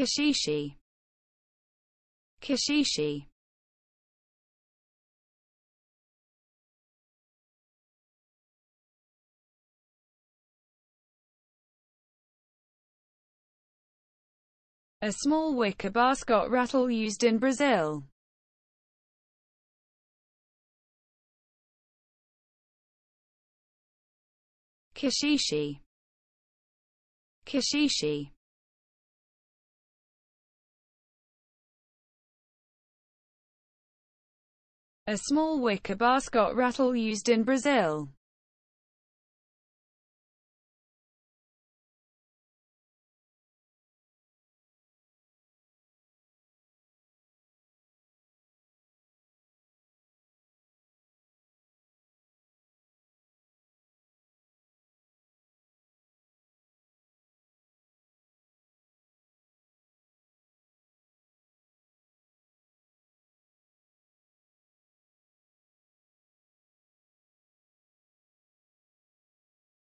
Kashishi Kishishi A small wicker basket rattle used in Brazil. Kashishi Kashishi a small wicker basket rattle used in Brazil.